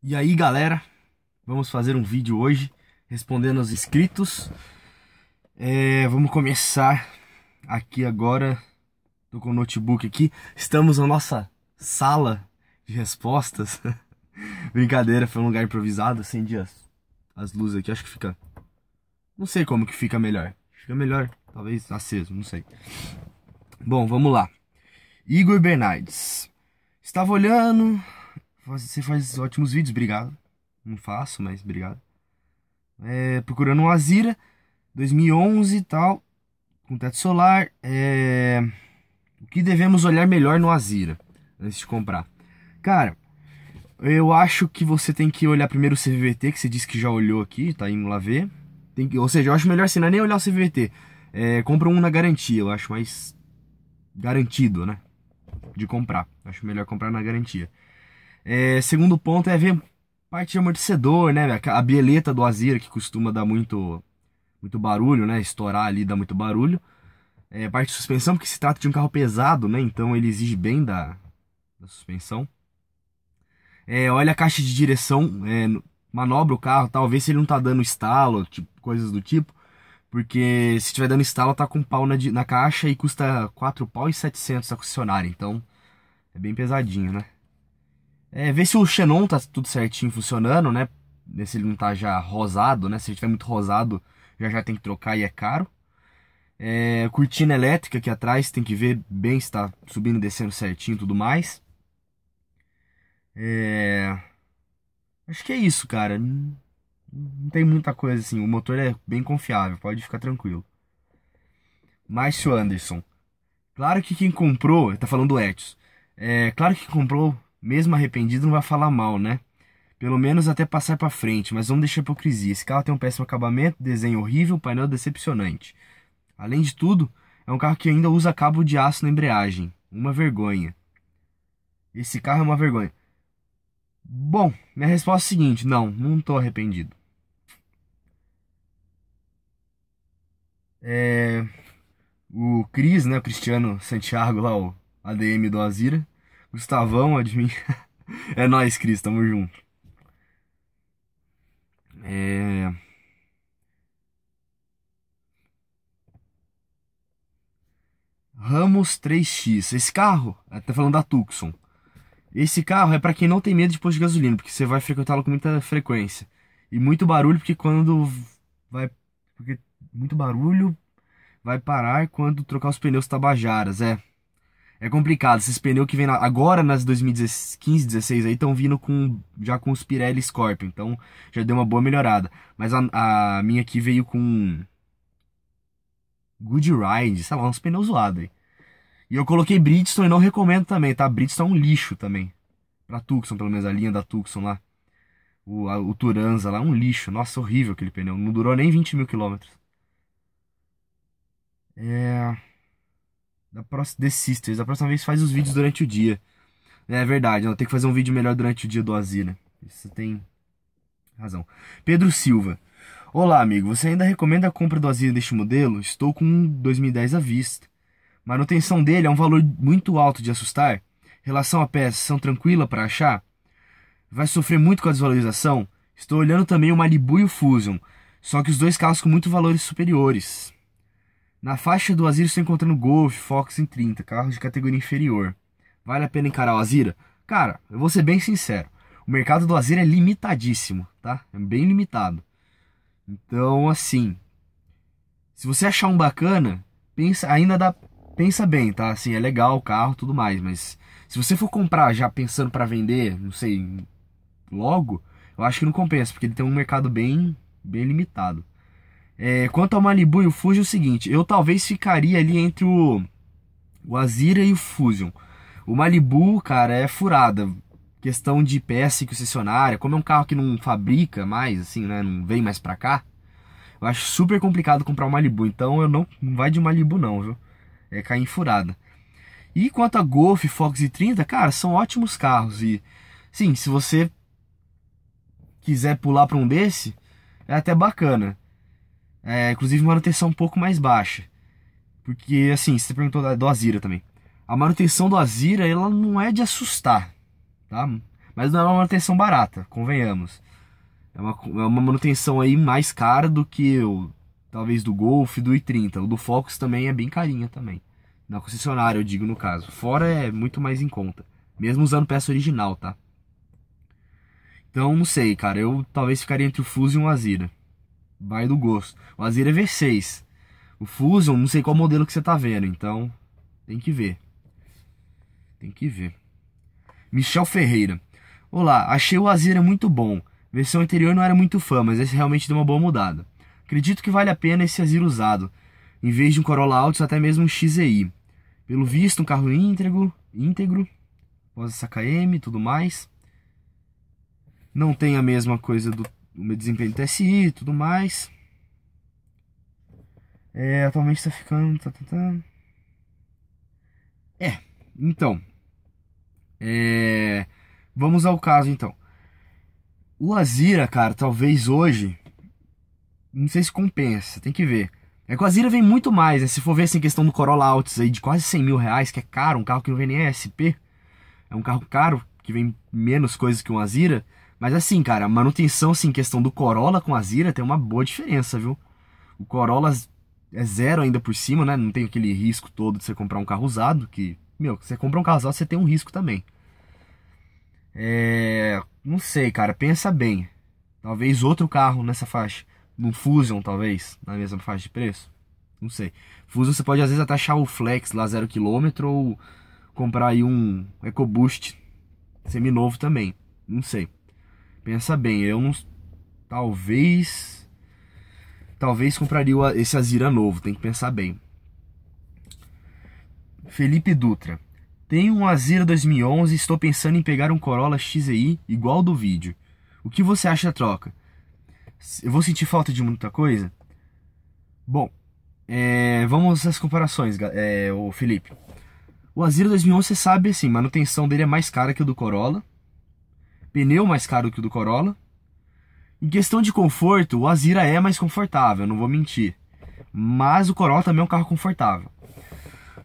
E aí galera, vamos fazer um vídeo hoje respondendo aos inscritos. É, vamos começar aqui agora. Tô com o notebook aqui. Estamos na nossa sala de respostas. Brincadeira, foi um lugar improvisado. Acendi as, as luzes aqui, acho que fica. Não sei como que fica melhor. Fica melhor, talvez aceso, não sei. Bom, vamos lá. Igor Bernardes. Estava olhando você faz ótimos vídeos, obrigado. Não faço, mas obrigado. É, procurando um Azira, 2011 e tal, com teto solar. É, o que devemos olhar melhor no Azira antes de comprar? Cara, eu acho que você tem que olhar primeiro o CVT, que você disse que já olhou aqui, tá indo lá ver. Tem que, ou seja, eu acho melhor você não é nem olhar o CVT. É, compra um na garantia, eu acho mais garantido, né? De comprar. Acho melhor comprar na garantia. É, segundo ponto é ver parte de amortecedor, né? A bieleta do Azira que costuma dar muito, muito barulho, né? Estourar ali dá muito barulho. É, parte de suspensão, porque se trata de um carro pesado, né? Então ele exige bem da, da suspensão. É, olha a caixa de direção, é, manobra o carro, talvez se ele não tá dando estalo, tipo, coisas do tipo. Porque se tiver dando estalo, tá com um pau na, na caixa e custa 4 pau e 700 a concessionária. Então, é bem pesadinho, né? É, ver se o Xenon tá tudo certinho funcionando, né? Ver se ele não tá já rosado, né? Se ele tiver muito rosado, já já tem que trocar e é caro. É, cortina elétrica aqui atrás, tem que ver bem se tá subindo e descendo certinho e tudo mais. É... Acho que é isso, cara. Não tem muita coisa assim. O motor é bem confiável, pode ficar tranquilo. Mas, seu Anderson, claro que quem comprou, tá falando do Etios, é claro que quem comprou mesmo arrependido, não vai falar mal, né? Pelo menos até passar para frente, mas vamos deixar hipocrisia. Esse carro tem um péssimo acabamento, desenho horrível, painel decepcionante. Além de tudo, é um carro que ainda usa cabo de aço na embreagem. Uma vergonha. Esse carro é uma vergonha. Bom, minha resposta é a seguinte: não, não estou arrependido. É, o Cris, né, o Cristiano Santiago, lá, o ADM do Azira, Gustavão, admin. é nóis, Cris, tamo junto. É... Ramos 3X. Esse carro, até tá falando da Tucson. Esse carro é para quem não tem medo de posto de gasolina, porque você vai frequentá-lo com muita frequência. E muito barulho, porque quando vai. Porque muito barulho vai parar quando trocar os pneus tabajaras, é. É complicado. Esses pneus que vem na, agora nas 2015, 16 aí estão vindo com já com os Pirelli Scorpion, então já deu uma boa melhorada. Mas a, a minha aqui veio com Good Ride, sei lá, uns pneus zoados aí. E eu coloquei Bridgestone e não recomendo também, tá? Bridgestone é um lixo também. Pra Tucson, pelo menos a linha da Tucson lá. O, a, o Turanza lá, um lixo. Nossa, horrível aquele pneu. Não durou nem 20 mil quilômetros. É. Da próxima, The Sisters. Da próxima vez faz os vídeos durante o dia. É verdade, ela tem que fazer um vídeo melhor durante o dia do Azira. Você né? tem razão. Pedro Silva. Olá, amigo. Você ainda recomenda a compra do Azira deste modelo? Estou com um 2010 à vista. Manutenção dele é um valor muito alto de assustar. Relação à peça, são tranquila para achar? Vai sofrer muito com a desvalorização? Estou olhando também o Malibu e o Fusion, só que os dois carros com muito valores superiores. Na faixa do Azira estou encontrando Golf, Fox em 30, carros de categoria inferior. Vale a pena encarar o Azira? Cara, eu vou ser bem sincero. O mercado do Azira é limitadíssimo, tá? É bem limitado. Então, assim, se você achar um bacana, pensa, ainda dá, pensa bem, tá? Assim, é legal o carro, tudo mais, mas se você for comprar já pensando para vender, não sei, logo, eu acho que não compensa, porque ele tem um mercado bem, bem limitado. É, quanto ao Malibu e o Fusion, é o seguinte, eu talvez ficaria ali entre o, o Azira e o Fusion. O Malibu, cara, é furada. Questão de peça e concessionária, como é um carro que não fabrica mais, assim, né, não vem mais pra cá, eu acho super complicado comprar um Malibu, então eu não, não vai de Malibu não, viu? É cair em furada. E quanto a Golf, Fox e 30, cara, são ótimos carros e sim, se você quiser pular para um desse, é até bacana. É, inclusive manutenção um pouco mais baixa. Porque, assim, você perguntou do Azira também. A manutenção do Azira, ela não é de assustar, tá? Mas não é uma manutenção barata, convenhamos. É uma, é uma manutenção aí mais cara do que o, talvez do Golf, do i30. O do Focus também é bem carinha também. Na concessionária, eu digo no caso. Fora é muito mais em conta. Mesmo usando peça original, tá? Então, não sei, cara. Eu talvez ficaria entre o Fuso e um Azira vai do gosto. O Azira é V6. O Fusion, não sei qual modelo que você tá vendo, então tem que ver. Tem que ver. Michel Ferreira. Olá, achei o Azira muito bom. Versão anterior não era muito fã, mas esse realmente deu uma boa mudada. Acredito que vale a pena esse Azir usado, em vez de um Corolla Altis até mesmo um XEI. Pelo visto, um carro íntegro, íntegro, após essa KM e tudo mais. Não tem a mesma coisa do o meu desempenho do TSI e tudo mais. É, atualmente está ficando. Tá, tá, tá. É, então. É, vamos ao caso então. O Azira, cara, talvez hoje. Não sei se compensa, tem que ver. É que o Azira vem muito mais, né? Se for ver essa assim, questão do Corolla Altis aí de quase 100 mil reais, que é caro, um carro que não vem nem SP. É um carro caro, que vem menos coisas que um Azira. Mas assim, cara, manutenção, sim, questão do Corolla com a Zira tem uma boa diferença, viu? O Corolla é zero ainda por cima, né? Não tem aquele risco todo de você comprar um carro usado, que, meu, você compra um carro usado, você tem um risco também. É... Não sei, cara, pensa bem. Talvez outro carro nessa faixa. Um Fusion, talvez, na mesma faixa de preço. Não sei. Fusion você pode às vezes até achar o Flex lá zero quilômetro ou comprar aí um EcoBoost semi novo também. Não sei. Pensa bem, eu não. Talvez. Talvez compraria esse Azira novo, tem que pensar bem. Felipe Dutra. Tenho um Azira 2011 e estou pensando em pegar um Corolla XEI igual do vídeo. O que você acha da troca? Eu vou sentir falta de muita coisa? Bom, é, vamos às comparações, é, o Felipe. O Azira 2011, você sabe assim, manutenção dele é mais cara que o do Corolla pneu mais caro que o do Corolla. Em questão de conforto, o Azira é mais confortável, não vou mentir. Mas o Corolla também é um carro confortável.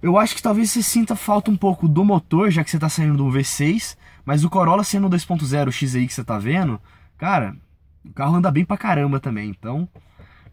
Eu acho que talvez você sinta falta um pouco do motor, já que você está saindo do V6, mas o Corolla sendo o 2.0 X aí que você está vendo, cara, o carro anda bem pra caramba também, então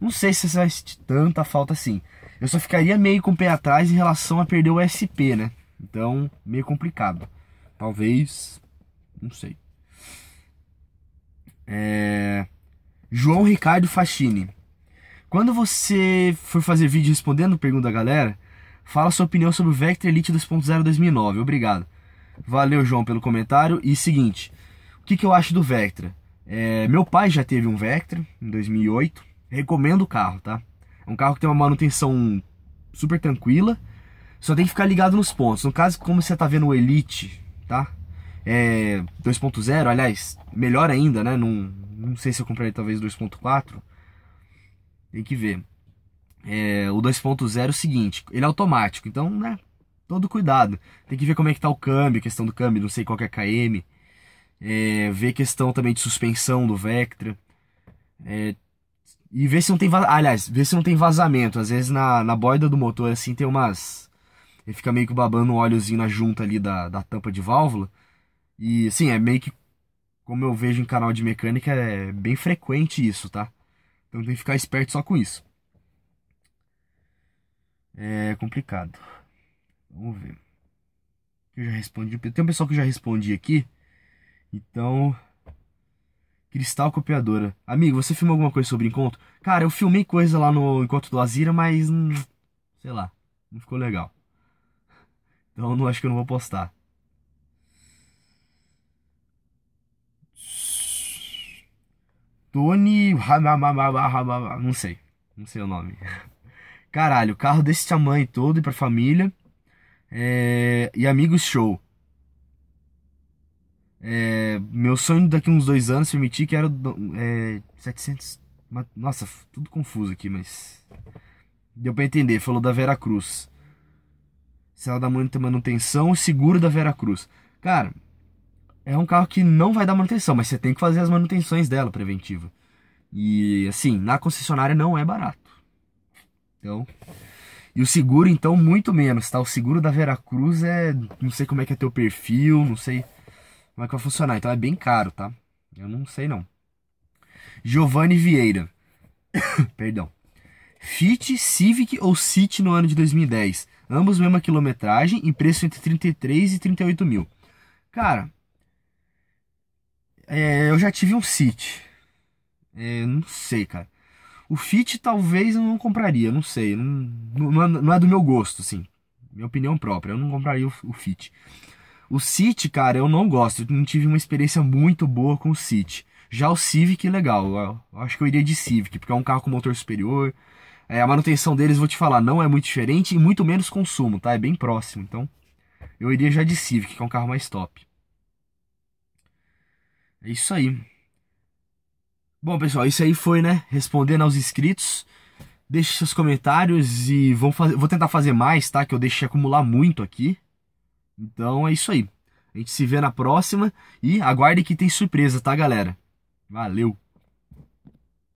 não sei se você vai sentir tanta falta assim. Eu só ficaria meio com o pé atrás em relação a perder o SP, né? Então, meio complicado. Talvez, não sei. É... João Ricardo Fascini. Quando você for fazer vídeo respondendo pergunta da galera, fala sua opinião sobre o Vector Elite 2.0 2009. Obrigado. Valeu, João, pelo comentário. E seguinte, o que, que eu acho do Vectra? É, meu pai já teve um Vectra em 2008. Recomendo o carro, tá? É um carro que tem uma manutenção super tranquila. Só tem que ficar ligado nos pontos. No caso, como você tá vendo o Elite, tá? é, 2.0, aliás, melhor ainda, né? Não, não sei se eu comprei talvez 2.4. Tem que ver. É, o 2.0 é o seguinte, ele é automático, então, né? Todo cuidado. Tem que ver como é que tá o câmbio, questão do câmbio, não sei qual que é KM. É, ver questão também de suspensão do Vectra. É, e ver se não tem aliás, ver se não tem vazamento. Às vezes na, na borda do motor assim tem umas ele fica meio que babando um óleozinho na junta ali da, da tampa de válvula. E assim, é meio que como eu vejo em canal de mecânica, é bem frequente isso, tá? Então tem que ficar esperto só com isso. É complicado. Vamos ver. Eu já respondi. Tem um pessoal que já respondi aqui. Então. Cristal copiadora. Amigo, você filmou alguma coisa sobre encontro? Cara, eu filmei coisa lá no encontro do Azira, mas. Hum, sei lá. Não ficou legal. Então não acho que eu não vou postar. Tony. Não sei. Não sei o nome. Caralho, carro desse tamanho todo e pra família. É... E amigos show. É... Meu sonho daqui uns dois anos permitir que era é... 700. Nossa, tudo confuso aqui, mas. Deu pra entender. Falou da Vera Cruz. Cela da manutenção, seguro da Vera Cruz. Cara, é um carro que não vai dar manutenção, mas você tem que fazer as manutenções dela preventiva. E assim, na concessionária não é barato. Então, e o seguro então muito menos, tá? O seguro da Veracruz é, não sei como é que é teu perfil, não sei como é que vai funcionar. Então é bem caro, tá? Eu não sei não. Giovanni Vieira. Perdão. Fit, Civic ou City no ano de 2010. Ambos mesma quilometragem e preço entre 33 e 38 mil. Cara, é, eu já tive um City. É, não sei, cara. O Fit talvez eu não compraria, não sei. Não, não, é, não é do meu gosto, assim. Minha opinião própria, eu não compraria o, o Fit. O City, cara, eu não gosto. Eu não tive uma experiência muito boa com o City. Já o Civic, legal. Eu acho que eu iria de Civic, porque é um carro com motor superior. É, a manutenção deles, vou te falar, não é muito diferente e muito menos consumo, tá? É bem próximo. Então, eu iria já de Civic, que é um carro mais top. É isso aí. Bom, pessoal, isso aí foi, né? Respondendo aos inscritos. Deixe seus comentários e vou, fazer, vou tentar fazer mais, tá? Que eu deixei acumular muito aqui. Então é isso aí. A gente se vê na próxima e aguarde que tem surpresa, tá, galera? Valeu!